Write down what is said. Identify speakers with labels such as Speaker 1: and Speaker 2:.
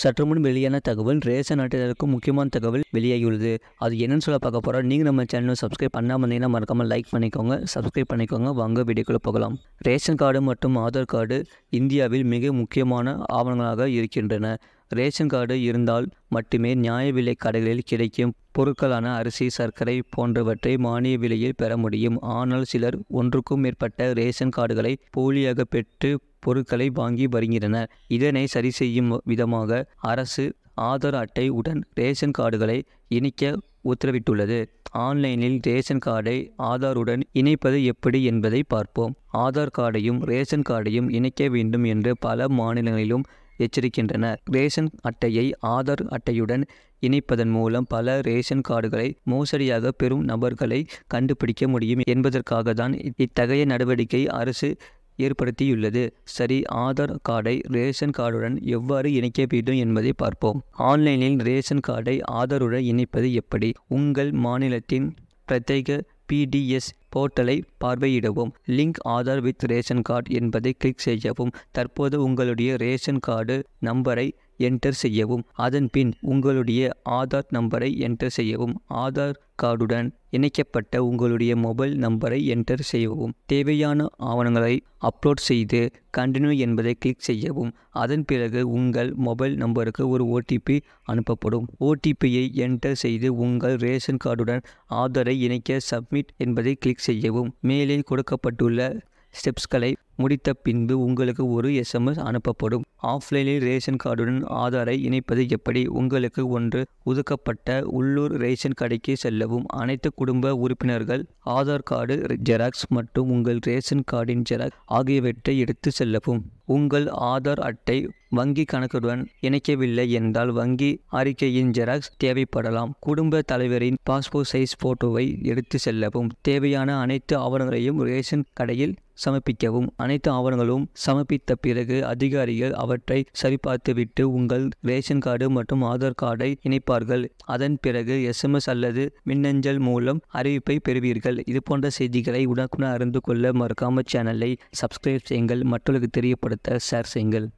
Speaker 1: சற்று முன் வெளியான தகவல் ரேஷன் நாட்டில் இருக்கும் முக்கியமான தகவல் வெளியாகியுள்ளது அது என்னன்னு சொல்ல பார்க்க போகிறோம் நீங்கள் நம்ம சேனலை சப்ஸ்கிரைப் பண்ணாமல் இருந்தீங்கன்னா மறக்காமல் லைக் பண்ணிக்கோங்க சப்ஸ்கிரைப் பண்ணிக்கோங்க வாங்க வீடியோக்குள்ளே போகலாம் ரேஷன் கார்டு மற்றும் ஆதார் கார்டு இந்தியாவில் மிக முக்கியமான ஆவணங்களாக இருக்கின்றன ரேஷன் கார்டு இருந்தால் மட்டுமே நியாய விலை கடைகளில் கிடைக்கும் பொருட்களான அரிசி சர்க்கரை போன்றவற்றை மானிய விலையில் பெற முடியும் ஆனால் சிலர் ஒன்றுக்கும் மேற்பட்ட ரேஷன் கார்டுகளை போலியாக பெற்று பொருட்களை வாங்கி வருகின்றனர் இதனை சரி செய்யும் விதமாக அரசு ஆதார் அட்டை உடன் ரேஷன் கார்டுகளை இணைக்க உத்தரவிட்டுள்ளது ஆன்லைனில் ரேஷன் கார்டை ஆதாருடன் இணைப்பது எப்படி என்பதை பார்ப்போம் ஆதார் கார்டையும் ரேஷன் கார்டையும் இணைக்க வேண்டும் என்று பல மாநிலங்களிலும் எச்சரிக்கின்றன ரேஷன் அட்டையை ஆதார் அட்டையுடன் இணைப்பதன் மூலம் பல ரேஷன் கார்டுகளை மோசடியாக பெறும் நபர்களை கண்டுபிடிக்க முடியும் என்பதற்காக தான் இத்தகைய நடவடிக்கை அரசு ஏற்படுத்தியுள்ளது சரி ஆதார் கார்டை ரேஷன் கார்டுடன் எவ்வாறு இணைக்க வேண்டும் என்பதை பார்ப்போம் ஆன்லைனில் ரேஷன் கார்டை ஆதாருடன் இணைப்பது எப்படி உங்கள் மாநிலத்தின் பிரத்யேக பிடிஎஸ் போர்ட்டலை பார்வையிடவும் link Aadhaar with ration card என்பதை கிளிக் செய்யவும் தற்போது உங்களுடைய ரேஷன் கார்டு நம்பரை என்டர் செய்யவும் அதன்பின் உங்களுடைய ஆதார் நம்பரை என்டர் செய்யவும் ஆதார் கார்டுடன் இணைக்கப்பட்ட உங்களுடைய மொபைல் நம்பரை என்டர் செய்யவும் தேவையான ஆவணங்களை அப்லோட் செய்து கண்டினியூ என்பதை கிளிக் செய்யவும் அதன் பிறகு உங்கள் மொபைல் நம்பருக்கு ஒரு ஓடிபி அனுப்பப்படும் ஓடிபியை என்டர் செய்து உங்கள் ரேஷன் கார்டுடன் ஆதாரை இணைக்க சப்மிட் என்பதை கிளிக் செய்யவும் மேலே கொடுக்கப்பட்டுள்ள ஸ்டெப்ஸ்களை முடித்த பின்பு உங்களுக்கு ஒரு எஸ்எம்எஸ் அனுப்பப்படும் ஆஃப்லைனில் ரேஷன் கார்டுடன் ஆதாரை இணைப்பது எப்படி உங்களுக்கு ஒன்று ஒதுக்கப்பட்ட உள்ளூர் ரேஷன் கடைக்கு செல்லவும் அனைத்து குடும்ப உறுப்பினர்கள் ஆதார் கார்டு ஜெராக்ஸ் மற்றும் உங்கள் ரேஷன் கார்டின் ஜெராக்ஸ் ஆகியவற்றை எடுத்து செல்லவும் உங்கள் ஆதார் அட்டை வங்கி கணக்குடன் இணைக்கவில்லை என்றால் வங்கி அறிக்கையின் ஜெராக்ஸ் தேவைப்படலாம் குடும்ப தலைவரின் பாஸ்போர்ட் சைஸ் போட்டோவை எடுத்து செல்லவும் தேவையான அனைத்து ஆவணங்களையும் ரேஷன் கடையில் சமர்ப்பிக்கவும் அனைத்து ஆவணங்களும் சமர்ப்பித்த பிறகு அதிகாரிகள் அவற்றை சரிபார்த்துவிட்டு உங்கள் ரேஷன் கார்டு மற்றும் ஆதார் கார்டை இணைப்பார்கள் அதன் பிறகு எஸ்எம்எஸ் அல்லது மின்னஞ்சல் மூலம் அறிவிப்பை பெறுவீர்கள் இது போன்ற செய்திகளை உடனுக்குடன் அறிந்து கொள்ள மறக்காமல் சேனலை சப்ஸ்கிரைப் செய்யுங்கள் மற்றவர்களுக்கு தெரியப்படுத்த ஷேர் செய்யுங்கள்